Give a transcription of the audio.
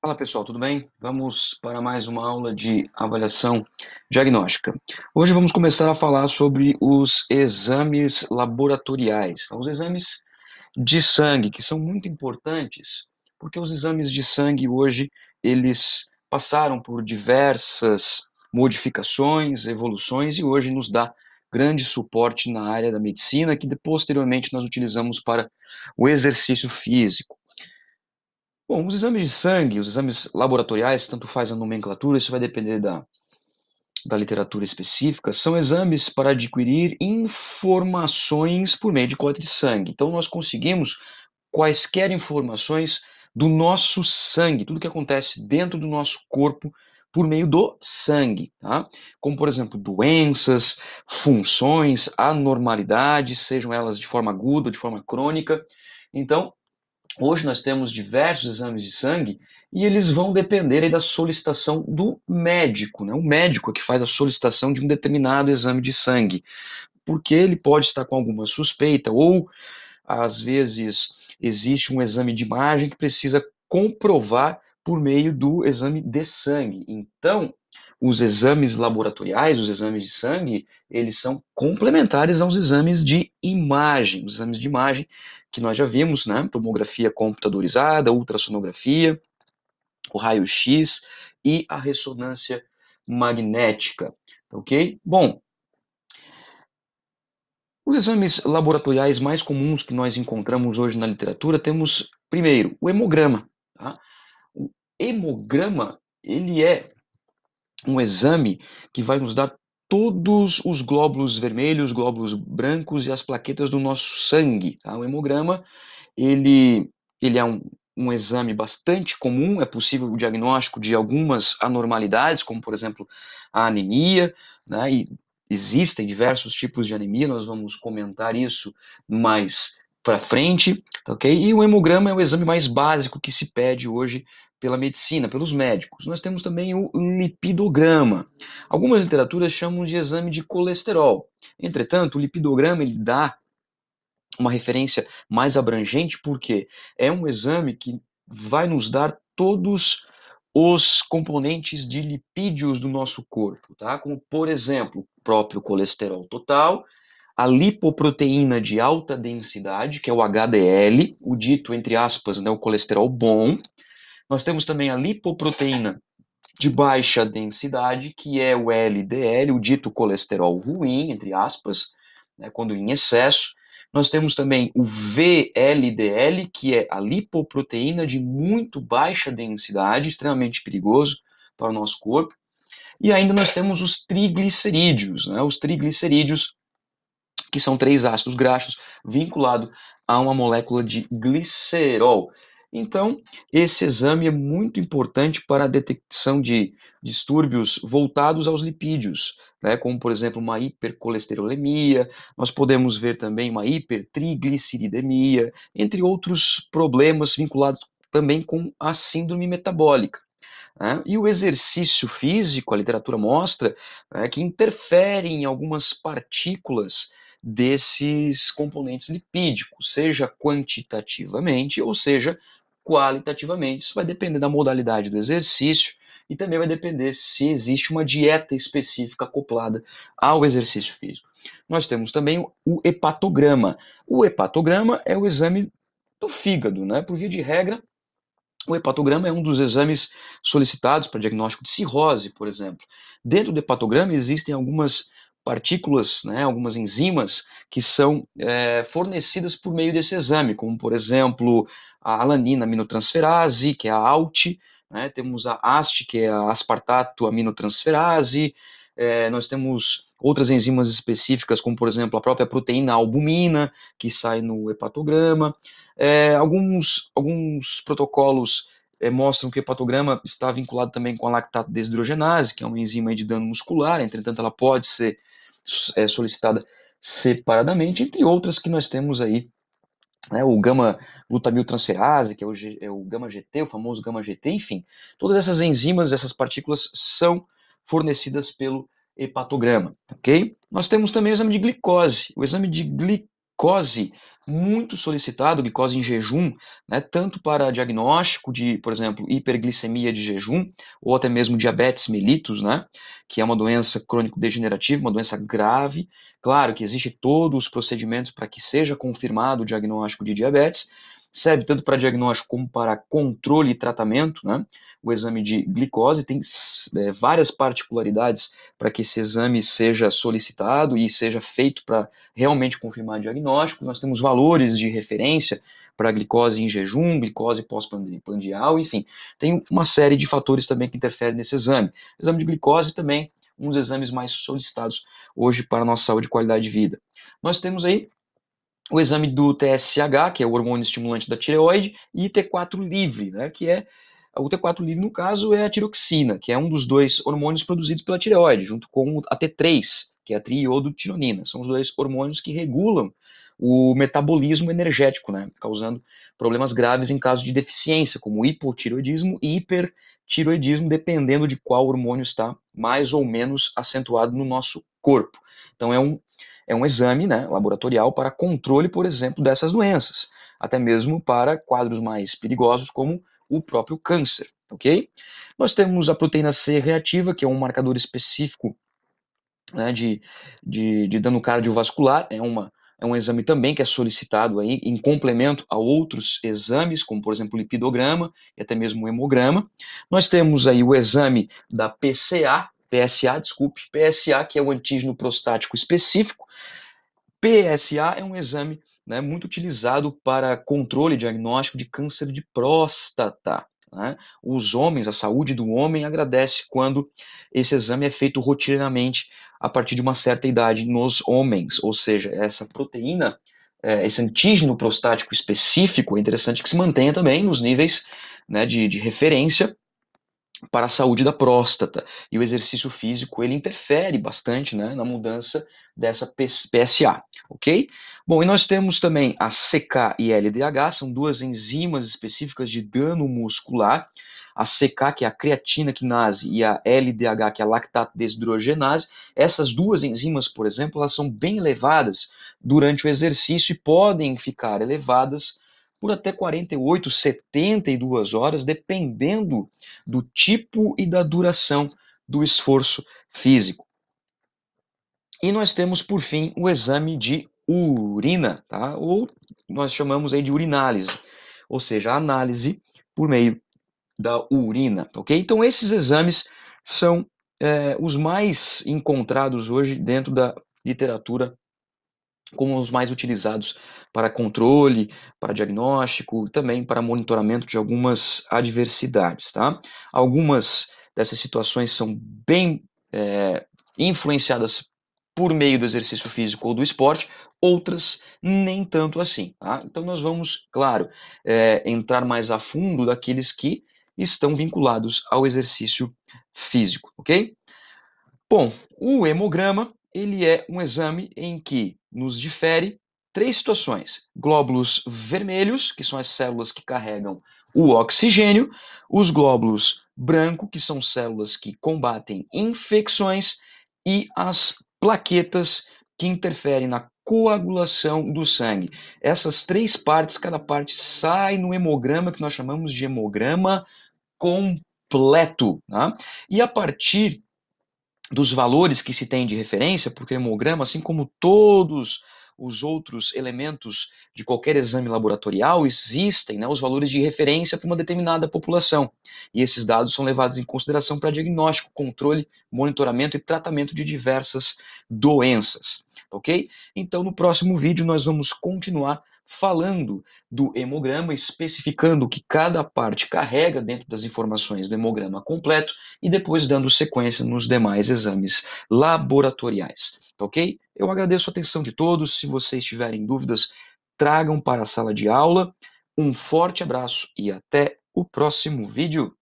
Fala pessoal, tudo bem? Vamos para mais uma aula de avaliação diagnóstica. Hoje vamos começar a falar sobre os exames laboratoriais, então, os exames de sangue, que são muito importantes, porque os exames de sangue hoje eles passaram por diversas modificações, evoluções e hoje nos dá grande suporte na área da medicina que posteriormente nós utilizamos para o exercício físico. Bom, os exames de sangue, os exames laboratoriais, tanto faz a nomenclatura, isso vai depender da, da literatura específica, são exames para adquirir informações por meio de coleta de sangue. Então, nós conseguimos quaisquer informações do nosso sangue, tudo que acontece dentro do nosso corpo por meio do sangue, tá? Como, por exemplo, doenças, funções, anormalidades, sejam elas de forma aguda ou de forma crônica. Então, Hoje nós temos diversos exames de sangue e eles vão depender da solicitação do médico. Né? O médico é que faz a solicitação de um determinado exame de sangue, porque ele pode estar com alguma suspeita ou, às vezes, existe um exame de imagem que precisa comprovar por meio do exame de sangue. Então, os exames laboratoriais, os exames de sangue, eles são complementares aos exames de imagem. Os exames de imagem que nós já vimos, né? Tomografia computadorizada, ultrassonografia, o raio-x e a ressonância magnética, ok? Bom, os exames laboratoriais mais comuns que nós encontramos hoje na literatura temos, primeiro, o hemograma. Tá? O hemograma, ele é um exame que vai nos dar todos os glóbulos vermelhos, glóbulos brancos e as plaquetas do nosso sangue. Tá? O hemograma ele, ele é um, um exame bastante comum, é possível o diagnóstico de algumas anormalidades, como por exemplo a anemia, né? e existem diversos tipos de anemia, nós vamos comentar isso mais para frente, tá ok? E o hemograma é o exame mais básico que se pede hoje pela medicina, pelos médicos. Nós temos também o lipidograma. Algumas literaturas chamam de exame de colesterol. Entretanto, o lipidograma ele dá uma referência mais abrangente porque é um exame que vai nos dar todos os componentes de lipídios do nosso corpo, tá? Como por exemplo, o próprio colesterol total, a lipoproteína de alta densidade, que é o HDL, o dito entre aspas, né, o colesterol bom, nós temos também a lipoproteína de baixa densidade, que é o LDL, o dito colesterol ruim, entre aspas, né, quando em excesso. Nós temos também o VLDL, que é a lipoproteína de muito baixa densidade, extremamente perigoso para o nosso corpo. E ainda nós temos os triglicerídeos, né? os triglicerídeos, que são três ácidos graxos vinculados a uma molécula de glicerol, então, esse exame é muito importante para a detecção de distúrbios voltados aos lipídios, né, como por exemplo uma hipercolesterolemia, nós podemos ver também uma hipertrigliceridemia, entre outros problemas vinculados também com a síndrome metabólica. Né? E o exercício físico, a literatura mostra, né, que interfere em algumas partículas desses componentes lipídicos, seja quantitativamente ou seja qualitativamente. Isso vai depender da modalidade do exercício e também vai depender se existe uma dieta específica acoplada ao exercício físico. Nós temos também o hepatograma. O hepatograma é o exame do fígado, né? Por via de regra, o hepatograma é um dos exames solicitados para diagnóstico de cirrose, por exemplo. Dentro do hepatograma existem algumas partículas, né, algumas enzimas que são é, fornecidas por meio desse exame, como por exemplo a alanina aminotransferase, que é a ALT, né, temos a AST, que é a aspartato aminotransferase, é, nós temos outras enzimas específicas, como por exemplo a própria proteína albumina, que sai no hepatograma. É, alguns, alguns protocolos é, mostram que o hepatograma está vinculado também com a lactato desidrogenase, que é uma enzima de dano muscular, entretanto ela pode ser é solicitada separadamente, entre outras que nós temos aí. Né, o gama glutamil transferase, que é o, G, é o gama GT, o famoso gama GT, enfim. Todas essas enzimas, essas partículas são fornecidas pelo hepatograma, ok? Nós temos também o exame de glicose. O exame de glicose muito solicitado, glicose em jejum, né, tanto para diagnóstico de, por exemplo, hiperglicemia de jejum, ou até mesmo diabetes mellitus, né, que é uma doença crônico-degenerativa, uma doença grave. Claro que existe todos os procedimentos para que seja confirmado o diagnóstico de diabetes, Serve tanto para diagnóstico como para controle e tratamento. Né? O exame de glicose tem é, várias particularidades para que esse exame seja solicitado e seja feito para realmente confirmar diagnóstico. Nós temos valores de referência para glicose em jejum, glicose pós-pandial, enfim. Tem uma série de fatores também que interferem nesse exame. O exame de glicose também um dos exames mais solicitados hoje para a nossa saúde e qualidade de vida. Nós temos aí o exame do TSH, que é o hormônio estimulante da tireoide, e T4 livre, né, que é o T4 livre, no caso, é a tiroxina, que é um dos dois hormônios produzidos pela tireoide, junto com a T3, que é a triiodotironina. São os dois hormônios que regulam o metabolismo energético, né, causando problemas graves em caso de deficiência, como hipotiroidismo e hipertiroidismo, dependendo de qual hormônio está mais ou menos acentuado no nosso corpo. Então é um é um exame né, laboratorial para controle, por exemplo, dessas doenças, até mesmo para quadros mais perigosos como o próprio câncer, ok? Nós temos a proteína C reativa, que é um marcador específico né, de, de, de dano cardiovascular, é uma é um exame também que é solicitado aí em complemento a outros exames, como por exemplo lipidograma e até mesmo hemograma. Nós temos aí o exame da PCA, PSA, desculpe, PSA que é o antígeno prostático específico. PSA é um exame né, muito utilizado para controle diagnóstico de câncer de próstata. Né? Os homens, a saúde do homem agradece quando esse exame é feito rotineiramente a partir de uma certa idade nos homens, ou seja, essa proteína, é, esse antígeno prostático específico, é interessante que se mantenha também nos níveis né, de, de referência para a saúde da próstata. E o exercício físico, ele interfere bastante né, na mudança dessa PSA, ok? Bom, e nós temos também a CK e LDH, são duas enzimas específicas de dano muscular, a CK, que é a creatina quinase, e a LDH, que é a lactato desidrogenase, essas duas enzimas, por exemplo, elas são bem elevadas durante o exercício e podem ficar elevadas por até 48, 72 horas, dependendo do tipo e da duração do esforço físico. E nós temos, por fim, o exame de urina, tá? ou nós chamamos aí de urinálise, ou seja, análise por meio da urina, ok? Então, esses exames são é, os mais encontrados hoje dentro da literatura como os mais utilizados para controle, para diagnóstico e também para monitoramento de algumas adversidades. Tá? Algumas dessas situações são bem é, influenciadas por meio do exercício físico ou do esporte, outras nem tanto assim. Tá? Então nós vamos, claro, é, entrar mais a fundo daqueles que estão vinculados ao exercício físico, ok? Bom, o hemograma ele é um exame em que nos difere três situações: glóbulos vermelhos, que são as células que carregam o oxigênio, os glóbulos branco, que são células que combatem infecções, e as plaquetas que interferem na coagulação do sangue. Essas três partes, cada parte sai no hemograma que nós chamamos de hemograma completo. Tá? E a partir dos valores que se tem de referência, porque o hemograma, assim como todos os outros elementos de qualquer exame laboratorial, existem né, os valores de referência para uma determinada população. E esses dados são levados em consideração para diagnóstico, controle, monitoramento e tratamento de diversas doenças. Ok? Então, no próximo vídeo, nós vamos continuar falando do hemograma, especificando o que cada parte carrega dentro das informações do hemograma completo e depois dando sequência nos demais exames laboratoriais. Tá ok? Eu agradeço a atenção de todos. Se vocês tiverem dúvidas, tragam para a sala de aula. Um forte abraço e até o próximo vídeo.